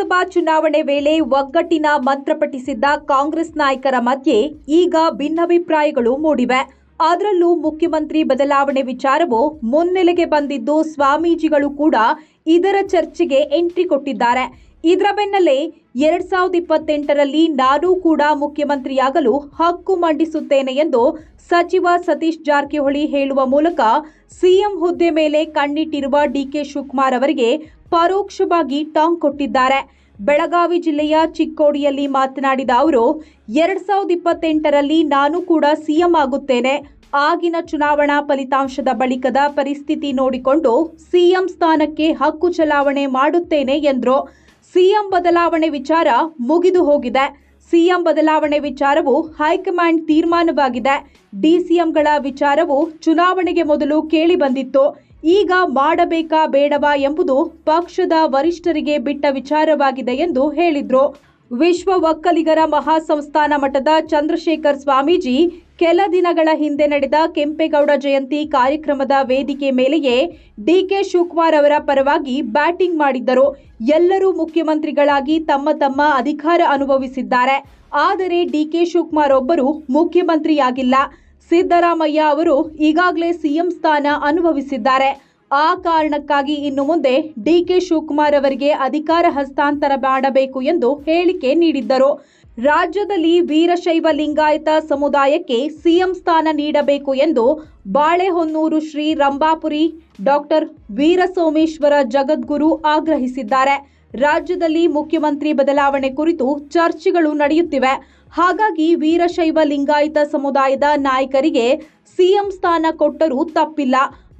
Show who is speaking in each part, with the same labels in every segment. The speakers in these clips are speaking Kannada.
Speaker 1: ಲೋಕಸಭಾ ಚುನಾವಣೆ ವೇಳೆ ಒಗ್ಗಟ್ಟಿನ ಪಠಿಸಿದ್ದ ಕಾಂಗ್ರೆಸ್ ನಾಯಕರ ಮಧ್ಯೆ ಈಗ ಭಿನ್ನಾಭಿಪ್ರಾಯಗಳು ಮೂಡಿವೆ ಅದರಲ್ಲೂ ಮುಖ್ಯಮಂತ್ರಿ ಬದಲಾವಣೆ ವಿಚಾರವು ಮುನ್ನೆಲೆಗೆ ಬಂದಿದ್ದು ಸ್ವಾಮೀಜಿಗಳು ಕೂಡ ಇದರ ಚರ್ಚೆಗೆ ಎಂಟ್ರಿ ಕೊಟ್ಟಿದ್ದಾರೆ ಇದರ ಬೆನ್ನಲ್ಲೇ ಎರಡ್ ಸಾವಿರದ ಇಪ್ಪತ್ತೆಂಟರಲ್ಲಿ ನಾನೂ ಕೂಡ ಮುಖ್ಯಮಂತ್ರಿಯಾಗಲು ಹಕ್ಕು ಮಂಡಿಸುತ್ತೇನೆ ಎಂದು ಸಚಿವ ಸತೀಶ್ ಜಾರಕಿಹೊಳಿ ಹೇಳುವ ಮೂಲಕ ಸಿಎಂ ಹುದ್ದೆ ಮೇಲೆ ಕಣ್ಣಿಟ್ಟಿರುವ ಡಿಕೆ ಶಿವಕುಮಾರ್ ಅವರಿಗೆ ಪರೋಕ್ಷವಾಗಿ ಟಾಂಗ್ ಕೊಟ್ಟಿದ್ದಾರೆ ಬೆಳಗಾವಿ ಜಿಲ್ಲೆಯ ಚಿಕ್ಕೋಡಿಯಲ್ಲಿ ಮಾತನಾಡಿದ ಅವರು ಎರಡ್ ಸಾವಿರದ ಇಪ್ಪತ್ತೆಂಟರಲ್ಲಿ ನಾನು ಕೂಡ ಸಿಎಂ ಆಗುತ್ತೇನೆ ಆಗಿನ ಚುನಾವಣಾ ಫಲಿತಾಂಶದ ಬಳಿಕದ ಪರಿಸ್ಥಿತಿ ನೋಡಿಕೊಂಡು ಸಿಎಂ ಸ್ಥಾನಕ್ಕೆ ಹಕ್ಕು ಚಲಾವಣೆ ಮಾಡುತ್ತೇನೆ ಎಂದರು ಸಿಎಂ ಬದಲಾವಣೆ ವಿಚಾರ ಮುಗಿದು ಹೋಗಿದೆ ಸಿಎಂ ಬದಲಾವಣೆ ವಿಚಾರವು ಹೈಕಮಾಂಡ್ ತೀರ್ಮಾನವಾಗಿದೆ ಡಿಸಿಎಂಗಳ ವಿಚಾರವು ಚುನಾವಣೆಗೆ ಮೊದಲು ಕೇಳಿ ಬಂದಿತ್ತು ಈಗ ಮಾಡಬೇಕಾ ಬೇಡವಾ ಎಂಬುದು ಪಕ್ಷದ ವರಿಷ್ಠರಿಗೆ ಬಿಟ್ಟ ವಿಚಾರವಾಗಿದೆ ಎಂದು ಹೇಳಿದ್ರು ವಿಶ್ವ ಒಕ್ಕಲಿಗರ ಮಹಾಸಂಸ್ಥಾನ ಮಠದ ಚಂದ್ರಶೇಖರ್ ಸ್ವಾಮೀಜಿ ಕೆಲ ದಿನಗಳ ಹಿಂದೆ ನಡೆದ ಕೆಂಪೇಗೌಡ ಜಯಂತಿ ಕಾರ್ಯಕ್ರಮದ ವೇದಿಕೆ ಮೇಲೆಯೇ ಡಿಕೆ ಶಿವಕುಮಾರ್ ಅವರ ಪರವಾಗಿ ಬ್ಯಾಟಿಂಗ್ ಮಾಡಿದ್ದರು ಎಲ್ಲರೂ ಮುಖ್ಯಮಂತ್ರಿಗಳಾಗಿ ತಮ್ಮ ತಮ್ಮ ಅಧಿಕಾರ ಅನುಭವಿಸಿದ್ದಾರೆ ಆದರೆ ಡಿಕೆ ಶಿವಕುಮಾರ್ ಒಬ್ಬರು ಮುಖ್ಯಮಂತ್ರಿಯಾಗಿಲ್ಲ ಸಿದ್ದರಾಮಯ್ಯ ಅವರು ಈಗಾಗಲೇ ಸಿಎಂ ಸ್ಥಾನ ಅನುಭವಿಸಿದ್ದಾರೆ ಆ ಕಾರಣಕ್ಕಾಗಿ ಇನ್ನು ಮುಂದೆ ಡಿಕೆ ಶಿವಕುಮಾರ್ ಅವರಿಗೆ ಅಧಿಕಾರ ಹಸ್ತಾಂತರ ಮಾಡಬೇಕು ಎಂದು ಹೇಳಿಕೆ ನೀಡಿದ್ದರು ರಾಜ್ಯದಲ್ಲಿ ವೀರಶೈವ ಲಿಂಗಾಯತ ಸಮುದಾಯಕ್ಕೆ ಸಿಎಂ ಸ್ಥಾನ ನೀಡಬೇಕು ಎಂದು ಬಾಳೆಹೊನ್ನೂರು ಶ್ರೀ ರಂಭಾಪುರಿ ಡಾಕ್ಟರ್ ವೀರಸೋಮೇಶ್ವರ ಜಗದ್ಗುರು ಆಗ್ರಹಿಸಿದ್ದಾರೆ ರಾಜ್ಯದಲ್ಲಿ ಮುಖ್ಯಮಂತ್ರಿ ಬದಲಾವಣೆ ಕುರಿತು ಚರ್ಚೆಗಳು ನಡೆಯುತ್ತಿವೆ ಹಾಗಾಗಿ ವೀರಶೈವ ಲಿಂಗಾಯತ ಸಮುದಾಯದ ನಾಯಕರಿಗೆ ಸಿಎಂ ಸ್ಥಾನ ಕೊಟ್ಟರೂ ತಪ್ಪಿಲ್ಲ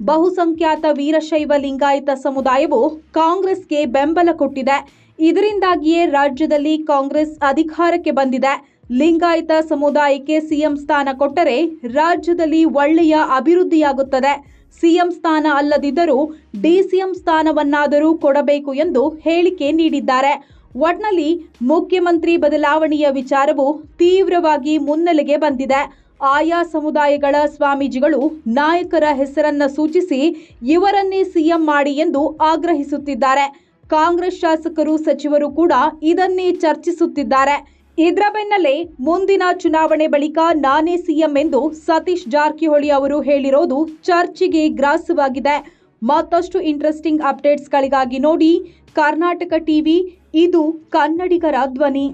Speaker 1: ಬಹುಸಂಖ್ಯಾತ ವೀರಶೈವ ಲಿಂಗಾಯತ ಸಮುದಾಯವು ಕಾಂಗ್ರೆಸ್ಗೆ ಬೆಂಬಲ ಕೊಟ್ಟಿದೆ ಇದರಿಂದಾಗಿಯೇ ರಾಜ್ಯದಲ್ಲಿ ಕಾಂಗ್ರೆಸ್ ಅಧಿಕಾರಕ್ಕೆ ಬಂದಿದೆ ಲಿಂಗಾಯತ ಸಮುದಾಯಕ್ಕೆ ಸಿಎಂ ಸ್ಥಾನ ಕೊಟ್ಟರೆ ರಾಜ್ಯದಲ್ಲಿ ಒಳ್ಳೆಯ ಅಭಿವೃದ್ಧಿಯಾಗುತ್ತದೆ ಸಿಎಂ ಸ್ಥಾನ ಅಲ್ಲದಿದ್ದರೂ ಡಿಸಿಎಂ ಸ್ಥಾನವನ್ನಾದರೂ ಕೊಡಬೇಕು ಎಂದು ಹೇಳಿಕೆ ನೀಡಿದ್ದಾರೆ ಒಟ್ನಲ್ಲಿ ಮುಖ್ಯಮಂತ್ರಿ ಬದಲಾವಣೆಯ ವಿಚಾರವು ತೀವ್ರವಾಗಿ ಮುನ್ನೆಲೆಗೆ ಬಂದಿದೆ ಆಯಾ ಸಮುದಾಯಗಳ ಸ್ವಾಮೀಜಿಗಳು ನಾಯಕರ ಹೆಸರನ್ನ ಸೂಚಿಸಿ ಇವರನ್ನೇ ಸಿಎಂ ಮಾಡಿ ಎಂದು ಆಗ್ರಹಿಸುತ್ತಿದ್ದಾರೆ ಕಾಂಗ್ರೆಸ್ ಶಾಸಕರು ಸಚಿವರು ಕೂಡ ಇದನ್ನೇ ಚರ್ಚಿಸುತ್ತಿದ್ದಾರೆ ಇದರ ಬೆನ್ನಲ್ಲೇ ಮುಂದಿನ ಚುನಾವಣೆ ಬಳಿಕ ನಾನೇ ಸಿಎಂ ಎಂದು ಸತೀಶ್ ಜಾರಕಿಹೊಳಿ ಅವರು ಹೇಳಿರೋದು ಚರ್ಚೆಗೆ ಗ್ರಾಸವಾಗಿದೆ ಮತ್ತಷ್ಟು ಇಂಟ್ರೆಸ್ಟಿಂಗ್ ಅಪ್ಡೇಟ್ಸ್ಗಳಿಗಾಗಿ ನೋಡಿ ಕರ್ನಾಟಕ ಟಿವಿ ಇದು ಕನ್ನಡಿಗರ ಧ್ವನಿ